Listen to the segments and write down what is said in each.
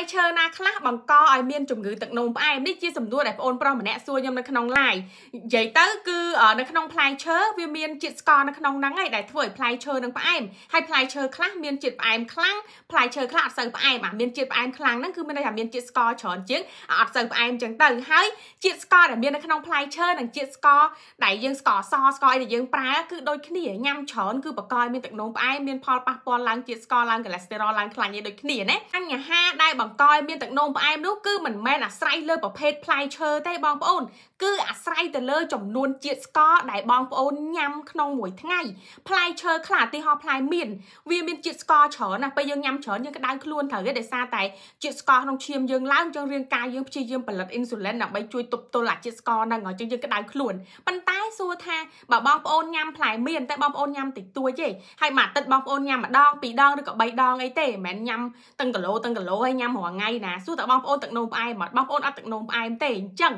យឈើណាខ្លះបង្កឲ្យមានជំងឺទឹកនោមផ្អែមនេះជាសំណួរដែលបងប្រុសម្នាក់សួរខ្ញុំនៅក្នុង live និយាយទៅគឺនៅក្នុងផ្លែឈើវាមានជាតិស្ករនៅក្នុងហ្នឹងឯងដែលធ្វើឲ្យផ្លែឈើនឹងផ្អែមហើយផ្លែឈើខ្លះមានជាតិផ្អែមខ្លាំងផ្លែឈើខ្លះអត់សូវផ្អែមអាមានជាតិផ្អែមខ្លាំងហ្នឹងគឺមានន័យថាមានជាតិស្ករច្រើនជាងអត់សូវផ្អែមចឹងទៅហើយជាតិស្ករដែលមាននៅក្នុងផ្លែឈើនិងជាតិស្ករដែលយើងស្ករសស្ករអីដែលយើងប្រើគឺដូចគ្នាញ៉ាំច្រើនគឺបង្កឲ្យមានទឹកនោមផ្អែមមានផលប៉ះពាល់ឡើងជាតិស្ករឡើងកូលេស្តេរ៉ុលឡើងខ្លាញ់ឯដូចគ្នាណាអញ្ញហាដែលបង្បង្កឲ្យមានទឹកនោមផ្អែមនោះគឺមិនមែនអាស្រ័យលើប្រភេទផ្លែឈើទេបងប្អូន គឺអាស្រ័យទៅលើ ចំនួនជាតិស្ករដែលបងប្អូនញ៉ាំក្នុងមួយថ្ងៃផ្លែឈើខ្លះឧទាហរណ៍ផ្លែមៀនវាមានជាតិស្ករច្រើនណាស់ពេលយើងញ៉ាំច្រើនយើងក្តៅខ្លួនត្រូវទេដោយសារតែជាតិស្ករក្នុងឈាមយើងឡើងចឹងរាងកាយយើងព្យាយាមផលិតអ៊ីនស៊ូលីនដើម្បីជួយទប់ទល់អាជាតិស្ករហ្នឹងហើយចឹងយើងក្តៅខ្លួនប៉ុន្តែសួរថាបើបងប្អូនញ៉ាំផ្លែមៀនតែបងប្អូនញ៉ាំតិចតួចទេហើយមួយអាទិត្យបងប្អូនញ៉ាំម្ដងពីរដងឬក៏បីដងអីទេមិនមែនញ៉ាំទាំងគីឡូទាំងគីឡូហើយញ៉ាំរាល់ថ្ងៃណាសួរតើបងប្អូនទឹកនោមផ្អែមបងប្អូនអត់ទឹកនោមផ្អែមទេអញ្ចឹង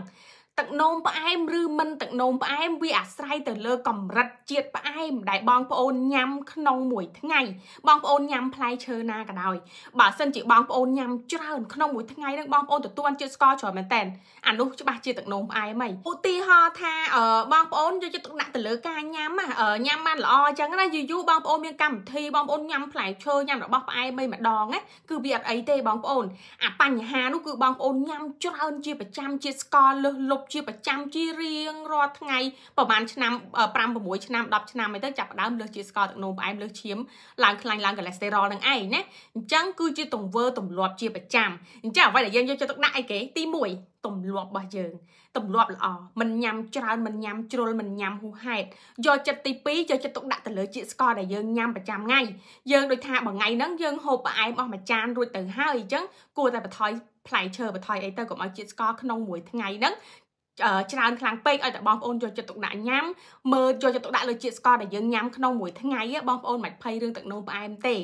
ទឹកនោមផ្អែមឬមិនទឹកនោមផ្អែមវាអាស្រ័យទៅលើកម្រិតជាតិផ្អែមដែលបងប្អូនញ៉ាំក្នុងមួយថ្ងៃបងប្អូនញ៉ាំផ្លែឈើណាក៏ដោយបើសិនជាបងប្អូនញ៉ាំច្រើនក្នុងមួយថ្ងៃនឹងបងប្អូនទទួលជាតិស្ករច្រើនមែនតើអានោះច្បាស់ជាទឹកនោមផ្អែមហីឧទាហរណ៍ថាបងប្អូនយកចិត្តទុកដាក់ទៅលើការញ៉ាំញ៉ាំបានល្អអញ្ចឹងណាយូយូបងប្អូនមានកម្មវិធីបងប្អូនញ៉ាំផ្លែឈើញ៉ាំរបស់ផ្អែមអីម្ដងណាគឺវាអត់អីទេបងប្អូនអាបញ្ហានោះគឺបងប្អូនញ៉ាំ ច្រើនជាប្រចាំជាតិស្ករលឹះលុបប់ជាប្រចាំជារៀងរាល់ថ្ងៃប្រហែលឆ្នាំ5 6ឆ្នាំ10ឆ្នាំអីទៅចាប់ផ្ដើមលើសជាតិស្ករទឹកនោមផ្អែមលើសឈាមឡើងខ្លាញ់ឡើងកូលេស្តេរ៉ុលនឹងឯងណាអញ្ចឹងគឺជាទង្វើទម្លាប់ជាប្រចាំអញ្ចឹងអ្វីដែលយើងយកចិត្តទុកដាក់អីគេ ទី1ទម្លាប់របស់យើងទម្លាប់ល្អមិនញ៉ាំច្រើនមិនញ៉ាំជ្រុលមិនញ៉ាំហួសហេតុយកចិត្តទី2យកចិត្តទុកដាក់ទៅលើជាតិស្ករដែលយើងញ៉ាំប្រចាំថ្ងៃយើងដូចថាមួយថ្ងៃហ្នឹងយើងហូបផ្អែមអស់មួយចានរួចទៅហើយអញ្ចឹងគួរតែបន្ថយផ្លែឈើបន្ថយអីទៅកុំឲ្យជាតិស្ករក្នុងមួយថ្ងៃហ្នឹងច្រើនខ្លាំងពេកឲ្យតែបងប្អូនយកចិត្តទុកដាក់ញ៉ាំមើលយកចិត្តទុកដាក់លើជាតិស្ករដែលយើងញ៉ាំក្នុងមួយថ្ងៃបងប្អូនមិនភ័យរឿងទឹកនោមផ្អែមទេ